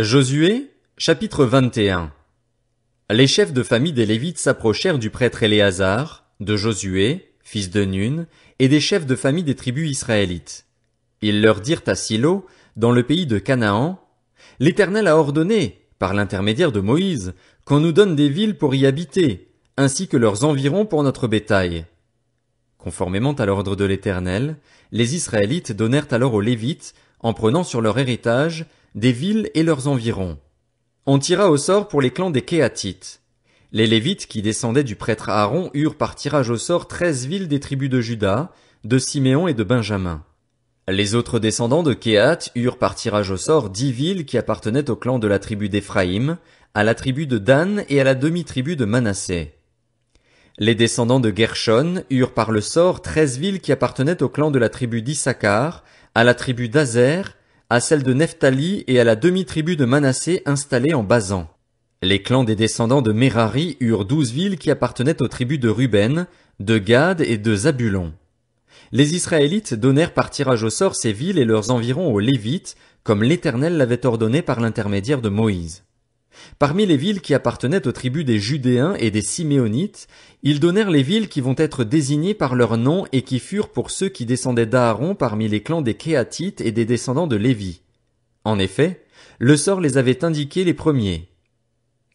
Josué, chapitre 21 Les chefs de famille des Lévites s'approchèrent du prêtre Éléazar, de Josué, fils de Nun, et des chefs de famille des tribus israélites. Ils leur dirent à Silo, dans le pays de Canaan, L'Éternel a ordonné, par l'intermédiaire de Moïse, qu'on nous donne des villes pour y habiter, ainsi que leurs environs pour notre bétail. Conformément à l'ordre de l'Éternel, les Israélites donnèrent alors aux Lévites, en prenant sur leur héritage, des villes et leurs environs. On tira au sort pour les clans des Kéatites. Les Lévites qui descendaient du prêtre Aaron eurent par tirage au sort treize villes des tribus de Juda, de Siméon et de Benjamin. Les autres descendants de Kéat eurent par tirage au sort dix villes qui appartenaient au clan de la tribu d'Éphraïm, à la tribu de Dan et à la demi-tribu de Manassé. Les descendants de Gershon eurent par le sort treize villes qui appartenaient au clan de la tribu d'Issachar, à la tribu d'Azer, à celle de Nephtali et à la demi-tribu de Manassé installée en Bazan. Les clans des descendants de Merari eurent douze villes qui appartenaient aux tribus de Ruben, de Gad et de Zabulon. Les Israélites donnèrent par tirage au sort ces villes et leurs environs aux Lévites, comme l'Éternel l'avait ordonné par l'intermédiaire de Moïse. Parmi les villes qui appartenaient aux tribus des Judéens et des Siméonites, ils donnèrent les villes qui vont être désignées par leur nom et qui furent pour ceux qui descendaient d'Aaron parmi les clans des Kéatites et des descendants de Lévi. En effet, le sort les avait indiqués les premiers.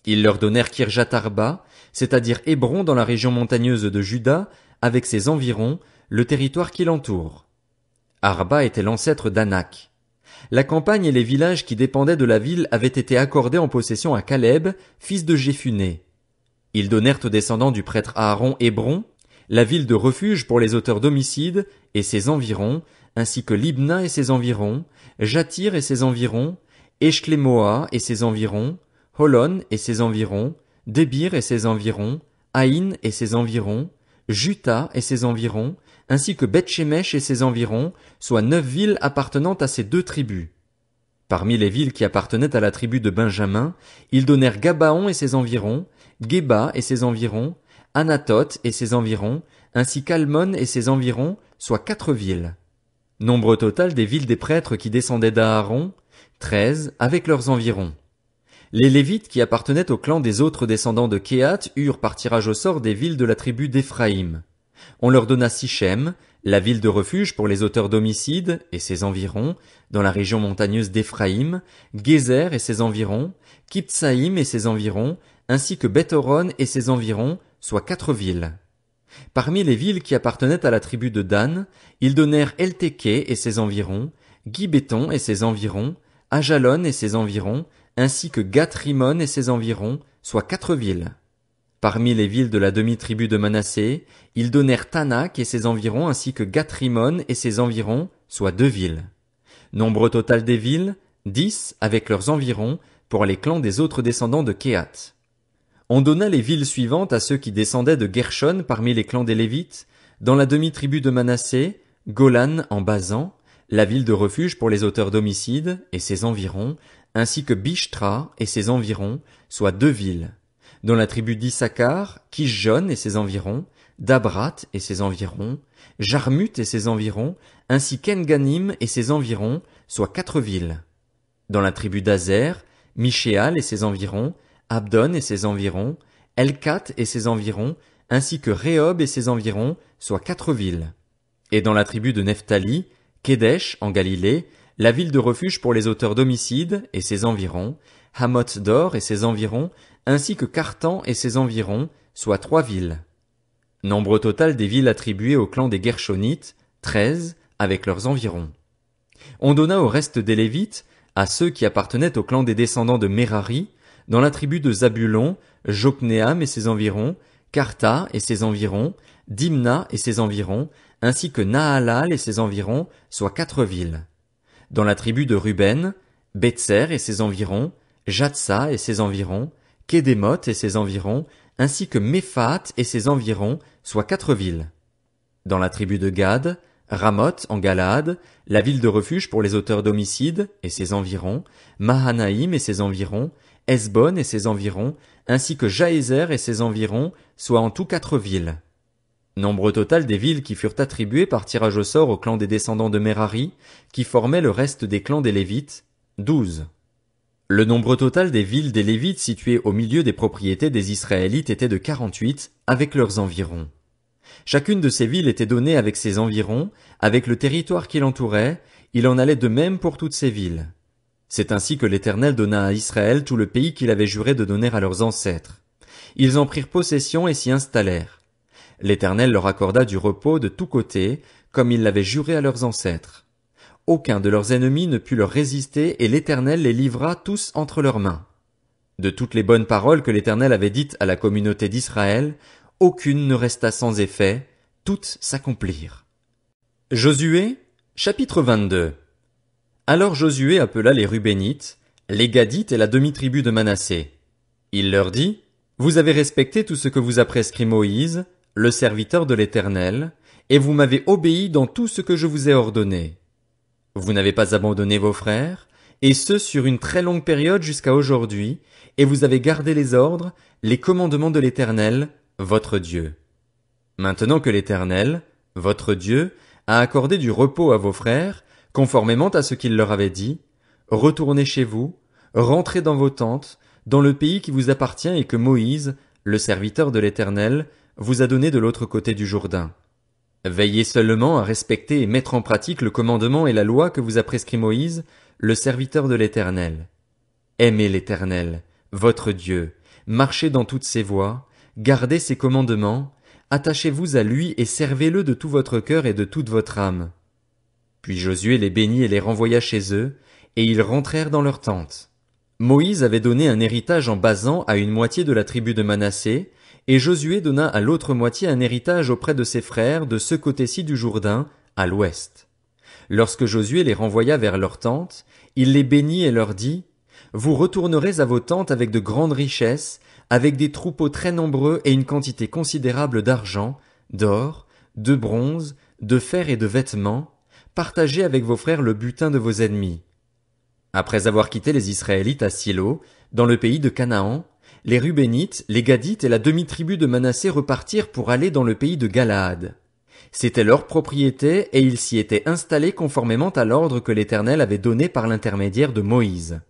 Ils leur donnèrent Arba, c'est-à-dire Hébron dans la région montagneuse de Juda, avec ses environs, le territoire qui l'entoure. Arba était l'ancêtre d'Anak. La campagne et les villages qui dépendaient de la ville avaient été accordés en possession à Caleb, fils de Jéphuné. Ils donnèrent aux descendants du prêtre Aaron Hébron, la ville de refuge pour les auteurs d'homicides et ses environs, ainsi que Libna et ses environs, Jatir et ses environs, Eshklemoa et ses environs, Holon et ses environs, Débir et ses environs, Aïn et ses environs, Juta et ses environs, ainsi que Bethshemesh et ses environs, soit neuf villes appartenant à ces deux tribus. Parmi les villes qui appartenaient à la tribu de Benjamin, ils donnèrent Gabaon et ses environs, Geba et ses environs, Anatoth et ses environs, ainsi qu'Almon et ses environs, soit quatre villes. Nombre total des villes des prêtres qui descendaient d'Aaron, treize, avec leurs environs. Les Lévites qui appartenaient au clan des autres descendants de Kehat eurent par tirage au sort des villes de la tribu d'Éphraïm. On leur donna Sichem, la ville de refuge pour les auteurs d'homicides et ses environs, dans la région montagneuse d'Éphraïm, Gezer et ses environs, Kiptsaïm et ses environs, ainsi que Bethoron et ses environs, soit quatre villes. Parmi les villes qui appartenaient à la tribu de Dan, ils donnèrent Elteke et ses environs, Gibéton et ses environs, Ajalon et ses environs, ainsi que Gatrimon et ses environs, soit quatre villes. Parmi les villes de la demi-tribu de Manassé, ils donnèrent Tanakh et ses environs ainsi que Gatrimon et ses environs, soit deux villes. Nombre total des villes, dix avec leurs environs, pour les clans des autres descendants de Kehat. On donna les villes suivantes à ceux qui descendaient de Gershon parmi les clans des Lévites, dans la demi-tribu de Manassé, Golan en Bazan, la ville de refuge pour les auteurs d'homicides et ses environs, ainsi que Bishtra et ses environs, soit deux villes dans la tribu d'Issachar, Kishjon et ses environs, Dabrat et ses environs, Jarmut et ses environs, ainsi qu'Enganim et ses environs, soit quatre villes. Dans la tribu d'Azer, Michéal et ses environs, Abdon et ses environs, Elkat et ses environs, ainsi que Rehob et ses environs, soit quatre villes. Et dans la tribu de Nephtali, Kedesh, en Galilée, la ville de refuge pour les auteurs d'homicides et ses environs, Hamoth d'Or et ses environs, ainsi que Cartan et ses environs, soit trois villes. Nombre total des villes attribuées au clan des Gershonites, treize, avec leurs environs. On donna au reste des Lévites, à ceux qui appartenaient au clan des descendants de Merari, dans la tribu de Zabulon, Jokneam et ses environs, Carta et ses environs, Dimna et ses environs, ainsi que Nahalal et ses environs, soit quatre villes. Dans la tribu de Ruben, Betser et ses environs, Jatsa et ses environs, Kédémoth et ses environs, ainsi que Méphat et ses environs, soit quatre villes. Dans la tribu de Gad, Ramoth en Galade, la ville de refuge pour les auteurs d'homicides et ses environs, Mahanaïm et ses environs, Esbonne et ses environs, ainsi que Jaézer et ses environs, soit en tout quatre villes. Nombre total des villes qui furent attribuées par tirage au sort au clan des descendants de Merari, qui formaient le reste des clans des Lévites, douze. Le nombre total des villes des Lévites situées au milieu des propriétés des Israélites était de quarante-huit avec leurs environs. Chacune de ces villes était donnée avec ses environs, avec le territoire qui l'entourait, il en allait de même pour toutes ces villes. C'est ainsi que l'Éternel donna à Israël tout le pays qu'il avait juré de donner à leurs ancêtres. Ils en prirent possession et s'y installèrent. L'Éternel leur accorda du repos de tous côtés, comme il l'avait juré à leurs ancêtres. Aucun de leurs ennemis ne put leur résister et l'Éternel les livra tous entre leurs mains. De toutes les bonnes paroles que l'Éternel avait dites à la communauté d'Israël, aucune ne resta sans effet, toutes s'accomplirent. Josué, chapitre 22. Alors Josué appela les Rubénites, les Gadites et la demi-tribu de Manassé. Il leur dit, Vous avez respecté tout ce que vous a prescrit Moïse, le serviteur de l'Éternel, et vous m'avez obéi dans tout ce que je vous ai ordonné. Vous n'avez pas abandonné vos frères, et ce sur une très longue période jusqu'à aujourd'hui, et vous avez gardé les ordres, les commandements de l'Éternel, votre Dieu. Maintenant que l'Éternel, votre Dieu, a accordé du repos à vos frères, conformément à ce qu'il leur avait dit, retournez chez vous, rentrez dans vos tentes, dans le pays qui vous appartient et que Moïse, le serviteur de l'Éternel, vous a donné de l'autre côté du Jourdain. Veillez seulement à respecter et mettre en pratique le commandement et la loi que vous a prescrit Moïse, le serviteur de l'Éternel. Aimez l'Éternel, votre Dieu, marchez dans toutes ses voies, gardez ses commandements, attachez-vous à lui et servez-le de tout votre cœur et de toute votre âme. Puis Josué les bénit et les renvoya chez eux, et ils rentrèrent dans leur tente. Moïse avait donné un héritage en Basan à une moitié de la tribu de Manassé, et Josué donna à l'autre moitié un héritage auprès de ses frères de ce côté-ci du Jourdain, à l'ouest. Lorsque Josué les renvoya vers leurs tentes, il les bénit et leur dit, Vous retournerez à vos tentes avec de grandes richesses, avec des troupeaux très nombreux et une quantité considérable d'argent, d'or, de bronze, de fer et de vêtements, partagez avec vos frères le butin de vos ennemis. Après avoir quitté les Israélites à Silo, dans le pays de Canaan, les Rubénites, les Gadites et la demi-tribu de Manassé repartirent pour aller dans le pays de Galaad. C'était leur propriété et ils s'y étaient installés conformément à l'ordre que l'Éternel avait donné par l'intermédiaire de Moïse.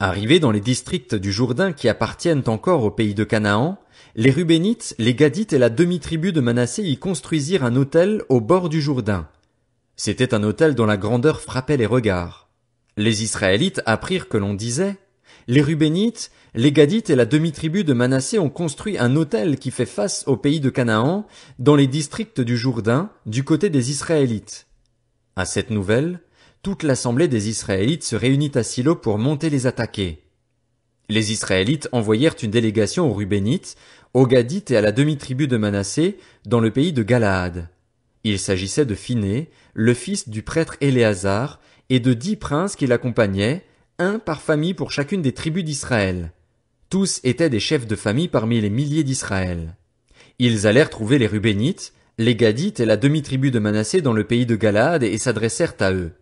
Arrivés dans les districts du Jourdain qui appartiennent encore au pays de Canaan, les Rubénites, les Gadites et la demi-tribu de Manassé y construisirent un hôtel au bord du Jourdain. C'était un hôtel dont la grandeur frappait les regards. Les Israélites apprirent que l'on disait, les Rubénites, les Gadites et la demi-tribu de Manassé ont construit un hôtel qui fait face au pays de Canaan, dans les districts du Jourdain, du côté des Israélites. À cette nouvelle, toute l'assemblée des Israélites se réunit à Silo pour monter les attaquer. Les Israélites envoyèrent une délégation aux Rubénites, aux Gadites et à la demi-tribu de Manassé, dans le pays de Galaad. Il s'agissait de Phinée, le fils du prêtre Éléazar, et de dix princes qui l'accompagnaient, un par famille pour chacune des tribus d'Israël. Tous étaient des chefs de famille parmi les milliers d'Israël. Ils allèrent trouver les Rubénites, les Gadites et la demi-tribu de Manassé dans le pays de Galaad et s'adressèrent à eux.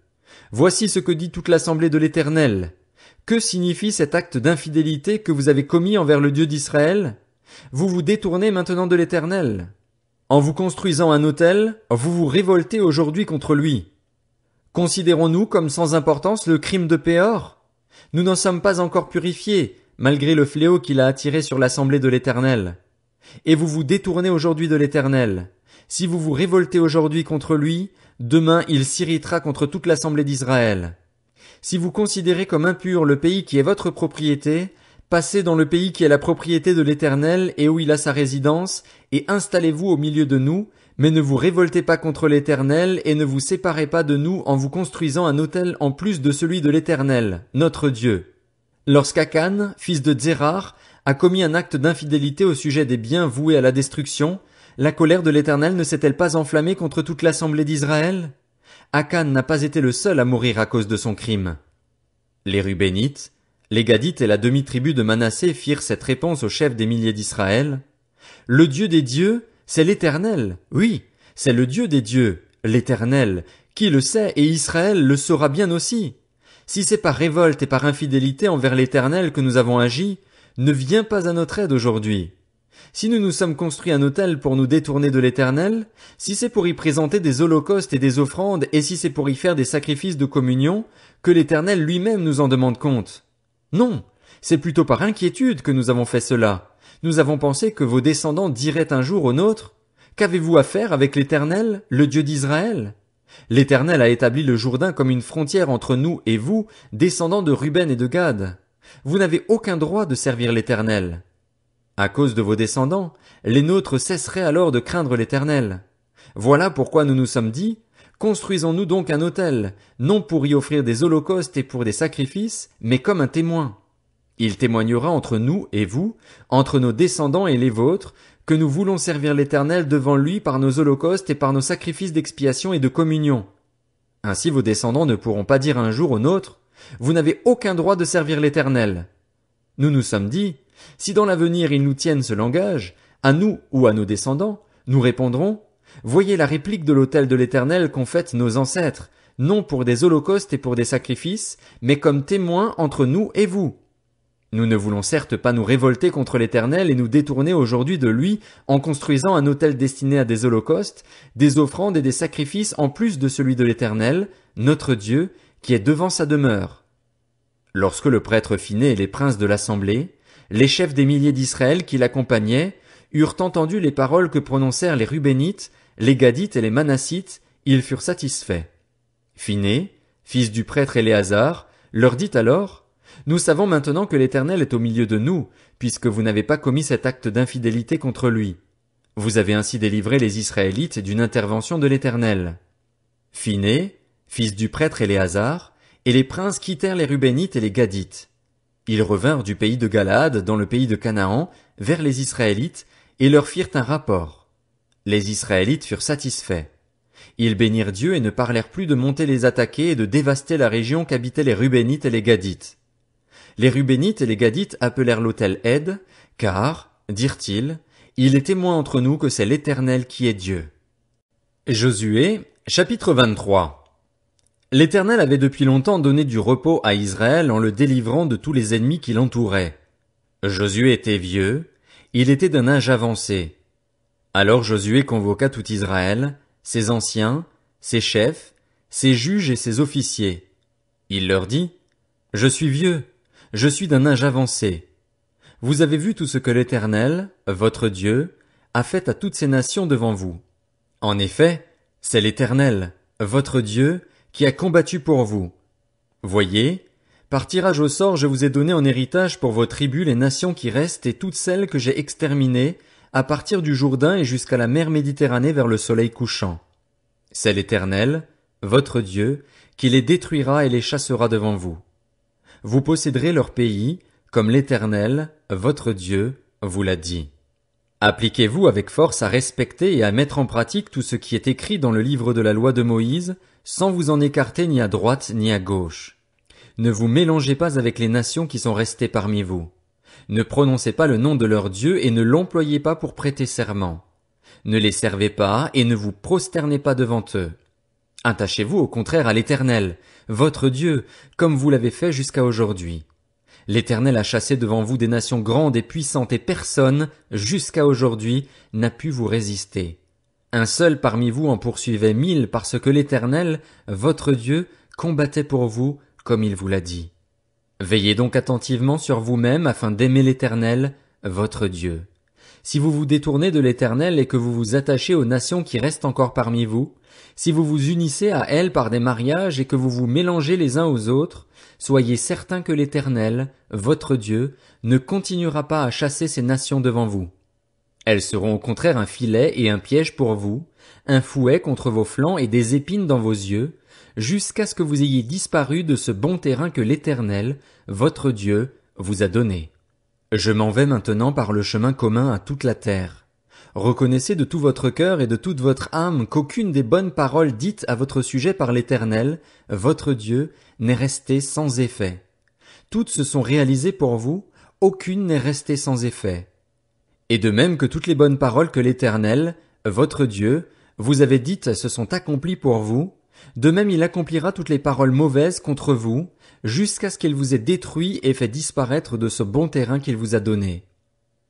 Voici ce que dit toute l'assemblée de l'Éternel. Que signifie cet acte d'infidélité que vous avez commis envers le Dieu d'Israël? Vous vous détournez maintenant de l'Éternel. En vous construisant un autel, vous vous révoltez aujourd'hui contre lui. Considérons-nous comme sans importance le crime de Péor? Nous n'en sommes pas encore purifiés, malgré le fléau qu'il a attiré sur l'assemblée de l'Éternel. Et vous vous détournez aujourd'hui de l'Éternel. Si vous vous révoltez aujourd'hui contre lui, demain il s'irritera contre toute l'assemblée d'Israël. Si vous considérez comme impur le pays qui est votre propriété, passez dans le pays qui est la propriété de l'Éternel et où il a sa résidence, et installez-vous au milieu de nous, mais ne vous révoltez pas contre l'Éternel, et ne vous séparez pas de nous en vous construisant un hôtel en plus de celui de l'Éternel, notre Dieu. Lorsqu'Akan, fils de Zérar, a commis un acte d'infidélité au sujet des biens voués à la destruction, la colère de l'Éternel ne s'est-elle pas enflammée contre toute l'assemblée d'Israël Akan n'a pas été le seul à mourir à cause de son crime. Les Rubénites, les Gadites et la demi-tribu de Manassé firent cette réponse au chef des milliers d'Israël. Le Dieu des dieux, c'est l'Éternel, oui, c'est le Dieu des dieux, l'Éternel, qui le sait et Israël le saura bien aussi. Si c'est par révolte et par infidélité envers l'Éternel que nous avons agi, ne viens pas à notre aide aujourd'hui. Si nous nous sommes construits un autel pour nous détourner de l'Éternel, si c'est pour y présenter des holocaustes et des offrandes, et si c'est pour y faire des sacrifices de communion, que l'Éternel lui-même nous en demande compte. Non, c'est plutôt par inquiétude que nous avons fait cela. Nous avons pensé que vos descendants diraient un jour aux nôtres, Qu'avez-vous à faire avec l'Éternel, le Dieu d'Israël L'Éternel a établi le Jourdain comme une frontière entre nous et vous, descendants de Ruben et de Gad. Vous n'avez aucun droit de servir l'Éternel. À cause de vos descendants, les nôtres cesseraient alors de craindre l'Éternel. Voilà pourquoi nous nous sommes dit, construisons-nous donc un autel, non pour y offrir des holocaustes et pour des sacrifices, mais comme un témoin. Il témoignera entre nous et vous, entre nos descendants et les vôtres, que nous voulons servir l'Éternel devant lui par nos holocaustes et par nos sacrifices d'expiation et de communion. Ainsi vos descendants ne pourront pas dire un jour au nôtre, vous n'avez aucun droit de servir l'Éternel. Nous nous sommes dit, si dans l'avenir ils nous tiennent ce langage, à nous ou à nos descendants, nous répondrons, voyez la réplique de l'autel de l'Éternel qu'ont faite nos ancêtres, non pour des holocaustes et pour des sacrifices, mais comme témoins entre nous et vous. Nous ne voulons certes pas nous révolter contre l'Éternel et nous détourner aujourd'hui de lui en construisant un autel destiné à des holocaustes, des offrandes et des sacrifices en plus de celui de l'Éternel, notre Dieu, qui est devant sa demeure. Lorsque le prêtre Finet et les princes de l'assemblée, les chefs des milliers d'Israël qui l'accompagnaient, eurent entendu les paroles que prononcèrent les Rubénites, les Gadites et les Manassites, ils furent satisfaits. Finet, fils du prêtre Éléazar, leur dit alors, nous savons maintenant que l'Éternel est au milieu de nous, puisque vous n'avez pas commis cet acte d'infidélité contre lui. Vous avez ainsi délivré les Israélites d'une intervention de l'Éternel. Phinée, fils du prêtre Éléazar, et les princes quittèrent les Rubénites et les Gadites. Ils revinrent du pays de Galaad dans le pays de Canaan, vers les Israélites, et leur firent un rapport. Les Israélites furent satisfaits. Ils bénirent Dieu et ne parlèrent plus de monter les attaquer et de dévaster la région qu'habitaient les Rubénites et les Gadites. Les Rubénites et les Gadites appelèrent l'autel Ed, car, dirent-ils, il est témoin entre nous que c'est l'Éternel qui est Dieu. Josué, chapitre 23. L'Éternel avait depuis longtemps donné du repos à Israël en le délivrant de tous les ennemis qui l'entouraient. Josué était vieux, il était d'un âge avancé. Alors Josué convoqua tout Israël, ses anciens, ses chefs, ses juges et ses officiers. Il leur dit, Je suis vieux, je suis d'un âge avancé. Vous avez vu tout ce que l'Éternel, votre Dieu, a fait à toutes ces nations devant vous. En effet, c'est l'Éternel, votre Dieu, qui a combattu pour vous. Voyez, par tirage au sort je vous ai donné en héritage pour vos tribus les nations qui restent et toutes celles que j'ai exterminées, à partir du Jourdain et jusqu'à la mer Méditerranée vers le soleil couchant. C'est l'Éternel, votre Dieu, qui les détruira et les chassera devant vous vous posséderez leur pays, comme l'Éternel, votre Dieu, vous l'a dit. Appliquez-vous avec force à respecter et à mettre en pratique tout ce qui est écrit dans le livre de la loi de Moïse, sans vous en écarter ni à droite ni à gauche. Ne vous mélangez pas avec les nations qui sont restées parmi vous. Ne prononcez pas le nom de leur Dieu et ne l'employez pas pour prêter serment. Ne les servez pas et ne vous prosternez pas devant eux. Attachez-vous au contraire à l'Éternel, votre Dieu, comme vous l'avez fait jusqu'à aujourd'hui. L'Éternel a chassé devant vous des nations grandes et puissantes et personne, jusqu'à aujourd'hui, n'a pu vous résister. Un seul parmi vous en poursuivait mille parce que l'Éternel, votre Dieu, combattait pour vous comme il vous l'a dit. Veillez donc attentivement sur vous-même afin d'aimer l'Éternel, votre Dieu si vous vous détournez de l'Éternel et que vous vous attachez aux nations qui restent encore parmi vous, si vous vous unissez à elles par des mariages et que vous vous mélangez les uns aux autres, soyez certains que l'Éternel, votre Dieu, ne continuera pas à chasser ces nations devant vous. Elles seront au contraire un filet et un piège pour vous, un fouet contre vos flancs et des épines dans vos yeux, jusqu'à ce que vous ayez disparu de ce bon terrain que l'Éternel, votre Dieu, vous a donné. Je m'en vais maintenant par le chemin commun à toute la terre. Reconnaissez de tout votre cœur et de toute votre âme qu'aucune des bonnes paroles dites à votre sujet par l'Éternel, votre Dieu, n'est restée sans effet. Toutes se sont réalisées pour vous, aucune n'est restée sans effet. Et de même que toutes les bonnes paroles que l'Éternel, votre Dieu, vous avez dites se sont accomplies pour vous, de même il accomplira toutes les paroles mauvaises contre vous, jusqu'à ce qu'il vous ait détruit et fait disparaître de ce bon terrain qu'il vous a donné.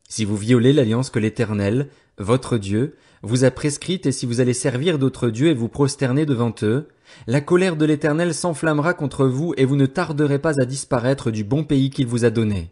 Si vous violez l'alliance que l'Éternel, votre Dieu, vous a prescrite et si vous allez servir d'autres dieux et vous prosterner devant eux, la colère de l'Éternel s'enflammera contre vous et vous ne tarderez pas à disparaître du bon pays qu'il vous a donné.